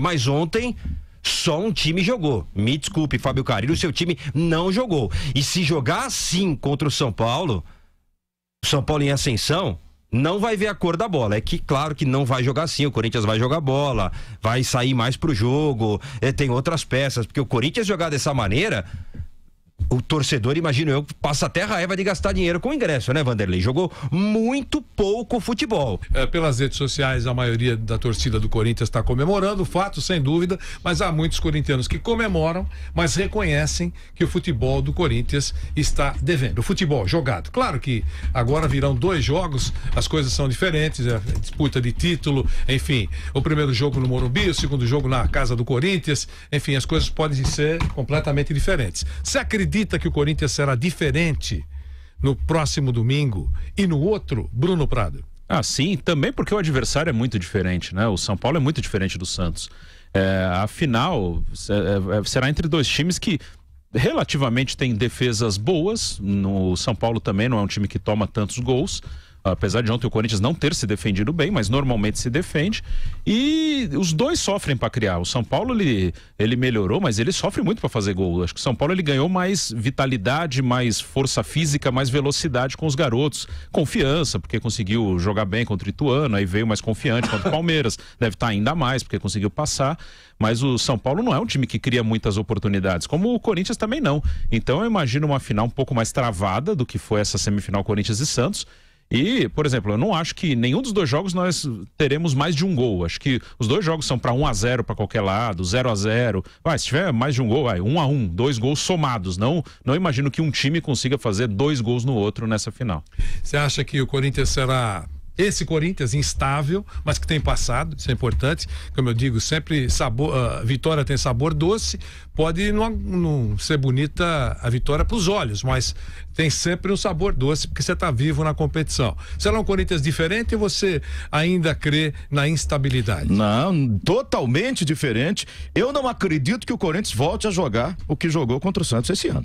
Mas ontem só um time jogou. Me desculpe, Fábio Carilho, seu time não jogou. E se jogar assim contra o São Paulo, São Paulo em ascensão, não vai ver a cor da bola. É que claro que não vai jogar assim. O Corinthians vai jogar bola, vai sair mais pro jogo, é, tem outras peças, porque o Corinthians jogar dessa maneira o torcedor, imagino eu, passa até raiva de gastar dinheiro com ingresso, né, Vanderlei? Jogou muito pouco futebol. É, pelas redes sociais, a maioria da torcida do Corinthians está comemorando o fato, sem dúvida, mas há muitos corintianos que comemoram, mas reconhecem que o futebol do Corinthians está devendo. O futebol jogado. Claro que agora virão dois jogos, as coisas são diferentes, é disputa de título, enfim, o primeiro jogo no Morumbi, o segundo jogo na casa do Corinthians, enfim, as coisas podem ser completamente diferentes. Se acredita acredita que o Corinthians será diferente no próximo domingo e no outro, Bruno Prado? Ah, sim, também porque o adversário é muito diferente, né? O São Paulo é muito diferente do Santos. É, a final é, é, será entre dois times que relativamente têm defesas boas. No São Paulo também não é um time que toma tantos gols, apesar de ontem o Corinthians não ter se defendido bem, mas normalmente se defende. E os dois sofrem para criar. O São Paulo ele, ele melhorou, mas ele sofre muito para fazer gol. Acho que o São Paulo ele ganhou mais vitalidade, mais força física, mais velocidade com os garotos, confiança, porque conseguiu jogar bem contra o Ituano, aí veio mais confiante contra o Palmeiras, deve estar tá ainda mais porque conseguiu passar. Mas o São Paulo não é um time que cria muitas oportunidades, como o Corinthians também não. Então eu imagino uma final um pouco mais travada do que foi essa semifinal Corinthians e Santos e, por exemplo, eu não acho que nenhum dos dois jogos nós teremos mais de um gol. Acho que os dois jogos são para 1 a 0 para qualquer lado, 0 a 0. Vai, se tiver mais de um gol, vai 1 a 1, dois gols somados. Não, não imagino que um time consiga fazer dois gols no outro nessa final. Você acha que o Corinthians será esse Corinthians instável, mas que tem passado, isso é importante. Como eu digo, sempre sabor, uh, vitória tem sabor doce. Pode não, não ser bonita a vitória para os olhos, mas tem sempre um sabor doce porque você está vivo na competição. Será um Corinthians diferente ou você ainda crê na instabilidade? Não, totalmente diferente. Eu não acredito que o Corinthians volte a jogar o que jogou contra o Santos esse ano.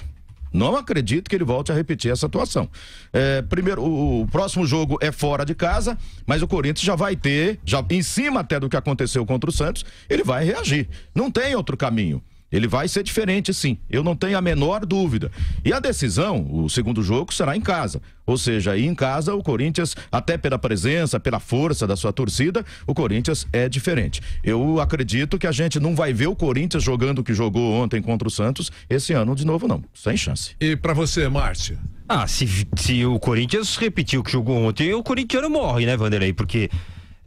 Não acredito que ele volte a repetir essa atuação. É, primeiro, o, o, próximo jogo é fora de casa, mas o Corinthians já vai ter, já em cima até do que aconteceu contra o Santos, ele vai reagir. Não tem outro caminho. Ele vai ser diferente, sim. Eu não tenho a menor dúvida. E a decisão, o segundo jogo, será em casa. Ou seja, aí em casa o Corinthians, até pela presença, pela força da sua torcida, o Corinthians é diferente. Eu acredito que a gente não vai ver o Corinthians jogando o que jogou ontem contra o Santos esse ano de novo, não. Sem chance. E para você, Márcio? Ah, se, se o Corinthians repetir o que jogou ontem, o corintiano morre, né, Vanderlei? Porque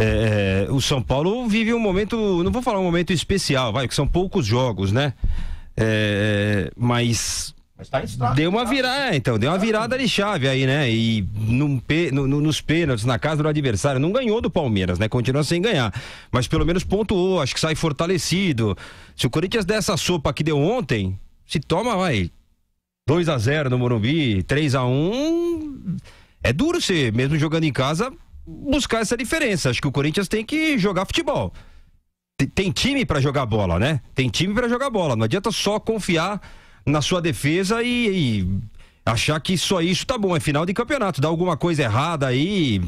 é, é, o São Paulo vive um momento, não vou falar um momento especial, vai, que são poucos jogos, né? É, mas Tá deu uma tá? virada, é, então, deu uma tá. virada de chave aí, né? E num no, no, nos pênaltis, na casa do adversário, não ganhou do Palmeiras, né? Continua sem ganhar. Mas pelo menos pontuou, acho que sai fortalecido. Se o Corinthians der essa sopa que deu ontem, se toma, vai. 2 a 0 no Morumbi, 3 a 1 É duro ser, mesmo jogando em casa, buscar essa diferença. Acho que o Corinthians tem que jogar futebol. Tem time para jogar bola, né? Tem time para jogar bola. Não adianta só confiar na sua defesa e, e, achar que só isso tá bom. É final de campeonato. Dá alguma coisa errada aí,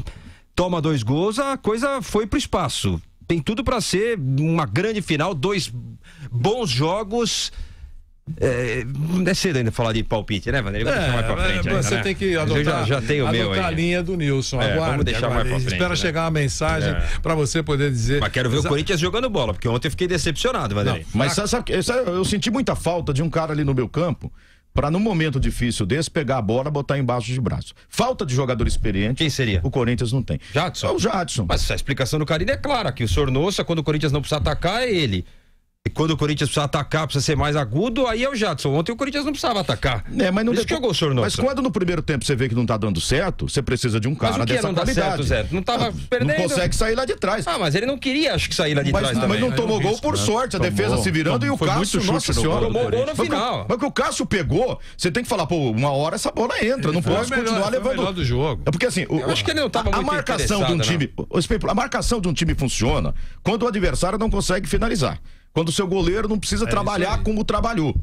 toma dois gols, a coisa foi pro espaço. Tem tudo para ser uma grande final, dois bons jogos é, é cedo ainda falar de palpite, né, Vanderlei? Vamos é, deixar mais pra frente. Você ainda, né? tem que adotar, já, já tenho adotar meu a aí. linha do Nilson. É, aguarde, vamos deixar aguarde. mais pra frente. Espera né? chegar uma mensagem é. pra você poder dizer. Mas quero ver Exa... o Corinthians jogando bola, porque ontem eu fiquei decepcionado, Vanderlei. Mas sabe, sabe, eu senti muita falta de um cara ali no meu campo para num momento difícil desse pegar a bola, botar embaixo de braço. Falta de jogador experiente. Quem seria? O Corinthians não tem. Jadson. É o Jadson. Mas a explicação do Carino é clara, que o Sornossa, quando o Corinthians não precisa atacar, é ele. E quando o Corinthians precisa atacar, precisa ser mais agudo, aí é o Jadson. Ontem o Corinthians não precisava atacar. É, mas não Isso jogou o senhor Mas quando no primeiro tempo você vê que não tá dando certo, você precisa de um cara mas o que é dessa não qualidade. Dá certo, certo? Não tava ah, não, perdendo. Não consegue sair lá de trás. Ah, mas ele não queria, acho que sair lá de mas, trás não, também. Mas não tomou não gol por sorte, a defesa tomou, se virando tomou, e o Cássio, nossa senhora. Tomou gol no final. Mas que o Cássio pegou, você tem que falar, pô, uma hora essa bola entra, ele não pode continuar levando. do jogo. É porque assim, Eu acho que ele não tava a, muito a marcação de um né? time, a marcação de um time funciona quando o adversário não consegue finalizar. Quando o seu goleiro não precisa é trabalhar como trabalhou.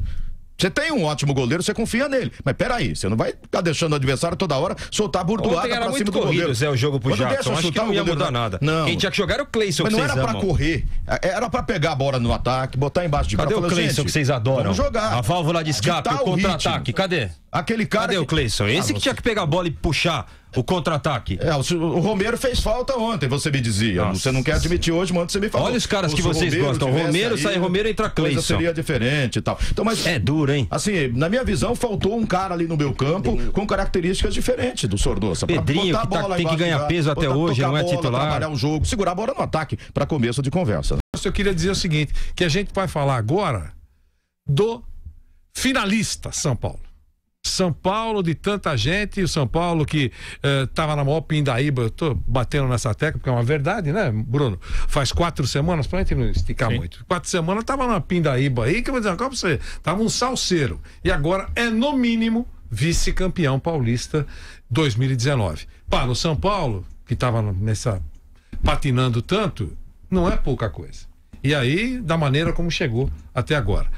Você tem um ótimo goleiro, você confia nele. Mas peraí, você não vai ficar deixando o adversário toda hora soltar a burdoada pra cima muito do corrido, goleiro. Zé, o jogo pro Jackson, acho que não ia mudar né? nada. Não. Quem tinha que jogar era o Cleison Mas não era pra amam. correr, era pra pegar a bola no ataque, botar embaixo de Cadê cara, o Cleison que vocês adoram? Vamos jogar. A válvula de escape, o contra-ataque, cadê? Aquele cara Cadê que... o Cleison? Ah, esse ah, que você... tinha que pegar a bola e puxar o contra-ataque. É, o, o, Romero fez falta ontem, você me dizia. Nossa. Você não quer admitir hoje, mas antes você me falou. Olha os caras que vocês Romero gostam. Romero sai, Romero entra Cleiton seria diferente e tal. Então, mas, é duro, hein? Assim, na minha visão, faltou um cara ali no meu campo com características diferentes do sordoça Pedrinho, que tá, tem que ganhar peso até hoje, não é bola, titular. Trabalhar o jogo, segurar a bola no ataque para começo de conversa. Eu queria dizer o seguinte, que a gente vai falar agora do finalista São Paulo. São Paulo de tanta gente, o São Paulo que estava eh, na maior pindaíba, eu tô batendo nessa tecla, porque é uma verdade, né, Bruno? Faz quatro semanas, para gente não esticar Sim. muito, quatro semanas estava na pindaíba aí, que eu vou dizer, como você, tava um salseiro, e agora é no mínimo vice-campeão paulista 2019. Para o São Paulo, que estava nessa patinando tanto, não é pouca coisa. E aí, da maneira como chegou até agora.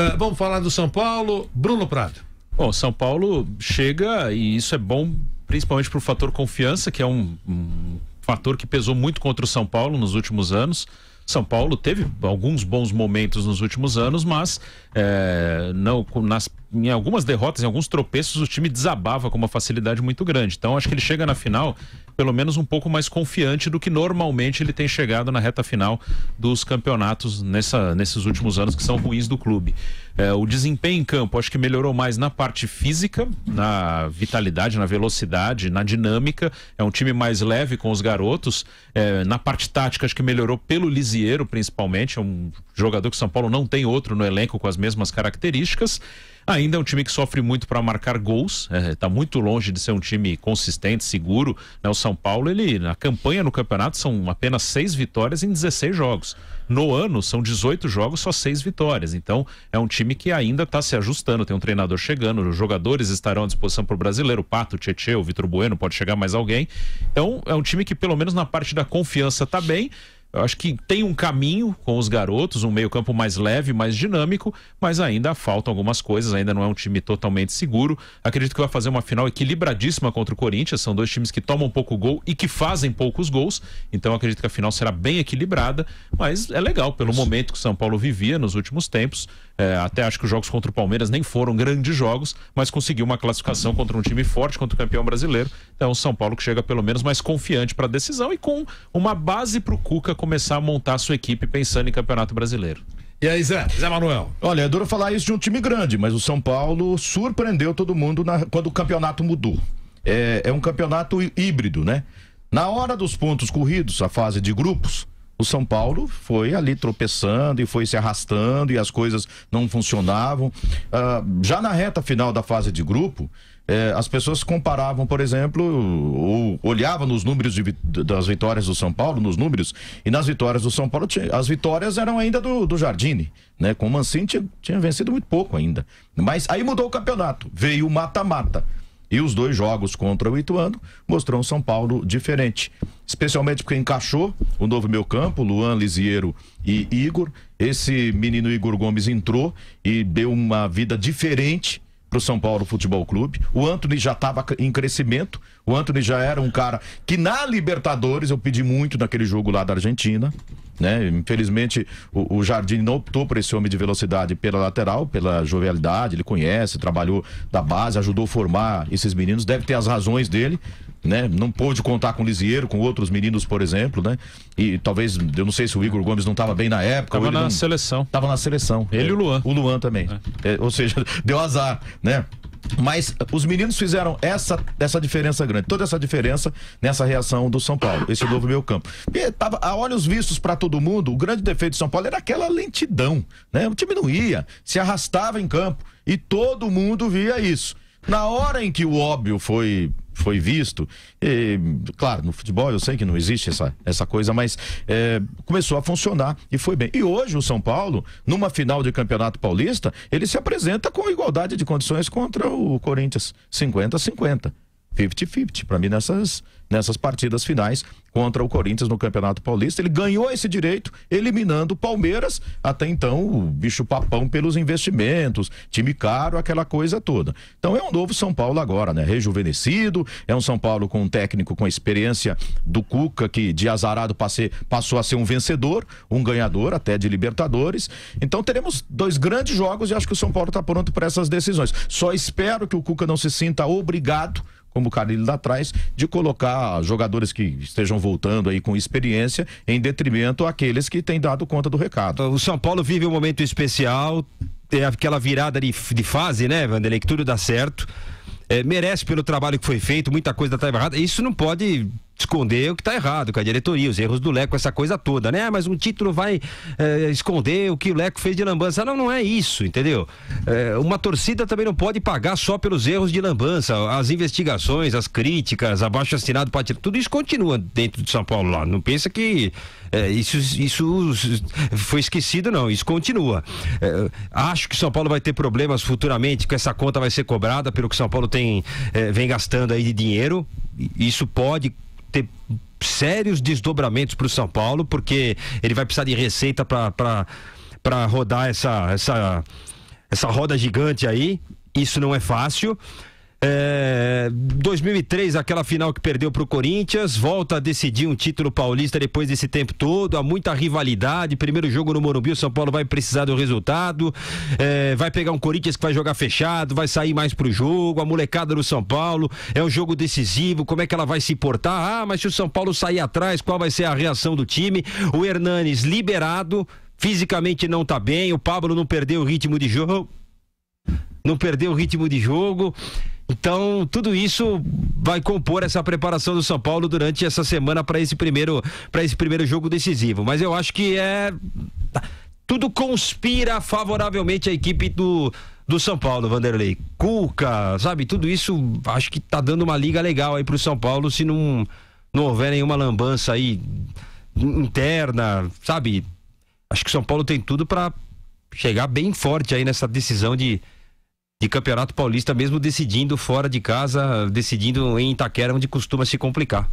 Uh, vamos falar do São Paulo, Bruno Prado. Bom, São Paulo chega e isso é bom principalmente para o fator confiança, que é um, um fator que pesou muito contra o São Paulo nos últimos anos. São Paulo teve alguns bons momentos nos últimos anos, mas é, não nas em algumas derrotas, em alguns tropeços, o time desabava com uma facilidade muito grande. Então acho que ele chega na final pelo menos um pouco mais confiante do que normalmente ele tem chegado na reta final dos campeonatos nessa, nesses últimos anos que são ruins do clube. É, o desempenho em campo acho que melhorou mais na parte física, na vitalidade, na velocidade, na dinâmica. É um time mais leve com os garotos. É, na parte tática acho que melhorou pelo Lisieiro principalmente, é um jogador que São Paulo não tem outro no elenco com as mesmas características. Ainda é um time que sofre muito para marcar gols, está é, tá muito longe de ser um time consistente, seguro. Né? O São Paulo, ele na campanha no campeonato são apenas seis vitórias em 16 jogos. No ano são 18 jogos, só seis vitórias. Então é um time que ainda está se ajustando. Tem um treinador chegando, os jogadores estarão à disposição para o brasileiro. O Pato, o Tietchan, o Vitor Bueno, pode chegar mais alguém. Então é um time que pelo menos na parte da confiança está bem. Eu acho que tem um caminho com os garotos, um meio-campo mais leve, mais dinâmico, mas ainda faltam algumas coisas, ainda não é um time totalmente seguro. Acredito que vai fazer uma final equilibradíssima contra o Corinthians. São dois times que tomam pouco gol e que fazem poucos gols. Então acredito que a final será bem equilibrada, mas é legal pelo momento que o São Paulo vivia nos últimos tempos. É, até acho que os jogos contra o Palmeiras nem foram grandes jogos, mas conseguiu uma classificação contra um time forte, contra o campeão brasileiro. Então, o São Paulo que chega pelo menos mais confiante para a decisão e com uma base para o Cuca começar a montar sua equipe pensando em Campeonato Brasileiro. E aí, Zé? Zé Manuel. Olha, é duro falar isso de um time grande, mas o São Paulo surpreendeu todo mundo na... quando o campeonato mudou. É, é um campeonato híbrido, né? Na hora dos pontos corridos, a fase de grupos, o São Paulo foi ali tropeçando e foi se arrastando e as coisas não funcionavam. Uh, já na reta final da fase de grupo, eh, as pessoas comparavam, por exemplo, ou olhavam nos números de, das vitórias do São Paulo, nos números, e nas vitórias do São Paulo, as vitórias eram ainda do, do Jardine, né? Com o Mancini tinha, tinha vencido muito pouco ainda. Mas aí mudou o campeonato, veio o mata-mata. E os dois jogos contra o Ituano mostrou um São Paulo diferente. Especialmente porque encaixou o novo meu campo, Luan, Lisiero e Igor. Esse menino Igor Gomes entrou e deu uma vida diferente para o São Paulo Futebol Clube. O Anthony já estava em crescimento. O Anthony já era um cara que na Libertadores eu pedi muito naquele jogo lá da Argentina. Né? Infelizmente, o, o Jardim não optou por esse homem de velocidade pela lateral, pela jovialidade, ele conhece, trabalhou da base, ajudou a formar esses meninos, deve ter as razões dele, né? Não pôde contar com o Lisieiro, com outros meninos, por exemplo, né? E talvez, eu não sei se o Igor Gomes não estava bem na época. Estava na não... seleção. Estava na seleção. Ele e o é, Luan. O Luan também. É. É, ou seja, deu azar, né? Mas os meninos fizeram essa, essa diferença grande, toda essa diferença nessa reação do São Paulo, esse novo meio campo. E tava, a olhos vistos para todo mundo, o grande defeito do São Paulo era aquela lentidão, né? O time não ia, se arrastava em campo e todo mundo via isso. Na hora em que o óbvio foi foi visto. E, claro, no futebol eu sei que não existe essa, essa coisa, mas é, começou a funcionar e foi bem. E hoje o São Paulo, numa final de Campeonato Paulista, ele se apresenta com igualdade de condições contra o Corinthians, 50 50. 50-50 para mim nessas, nessas partidas finais contra o Corinthians no Campeonato Paulista. Ele ganhou esse direito eliminando o Palmeiras, até então o bicho papão pelos investimentos, time caro, aquela coisa toda. Então é um novo São Paulo agora, né? Rejuvenescido, é um São Paulo com um técnico com a experiência do Cuca que de azarado passe, passou a ser um vencedor, um ganhador até de Libertadores. Então teremos dois grandes jogos e acho que o São Paulo está pronto para essas decisões. Só espero que o Cuca não se sinta obrigado como o Carilho lá atrás, de colocar jogadores que estejam voltando aí com experiência em detrimento àqueles que têm dado conta do recado. O São Paulo vive um momento especial, é aquela virada de, de fase, né, Vanderlei, que tudo dá certo. É, merece pelo trabalho que foi feito, muita coisa está errada. Isso não pode esconder o que está errado com a diretoria, os erros do Leco, essa coisa toda, né? Mas um título vai é, esconder o que o Leco fez de lambança. Não, não é isso, entendeu? É, uma torcida também não pode pagar só pelos erros de lambança. As investigações, as críticas, abaixo assinado, tudo isso continua dentro de São Paulo lá. Não pensa que é, isso, isso foi esquecido, não. Isso continua. É, acho que São Paulo vai ter problemas futuramente, que essa conta vai ser cobrada pelo que São Paulo tem, é, vem gastando aí de dinheiro. Isso pode ter sérios desdobramentos para o São Paulo, porque ele vai precisar de receita para rodar essa, essa, essa roda gigante aí. Isso não é fácil. É, 2003, aquela final que perdeu para o Corinthians, volta a decidir um título paulista depois desse tempo todo. Há muita rivalidade. Primeiro jogo no Morumbi, o São Paulo vai precisar do resultado. É, vai pegar um Corinthians que vai jogar fechado, vai sair mais para o jogo. A molecada do São Paulo é um jogo decisivo. Como é que ela vai se portar? Ah, mas se o São Paulo sair atrás, qual vai ser a reação do time? O Hernanes liberado, fisicamente não está bem. O Pablo não perdeu o ritmo de jogo. Não perdeu o ritmo de jogo. Então, tudo isso vai compor essa preparação do São Paulo durante essa semana para esse primeiro para esse primeiro jogo decisivo. Mas eu acho que é tá, tudo conspira favoravelmente a equipe do do São Paulo, Vanderlei. Cuca, sabe, tudo isso acho que tá dando uma liga legal aí para o São Paulo se não não houver nenhuma lambança aí interna, sabe? Acho que o São Paulo tem tudo para chegar bem forte aí nessa decisão de de Campeonato Paulista, mesmo decidindo fora de casa, decidindo em Itaquera, onde costuma se complicar.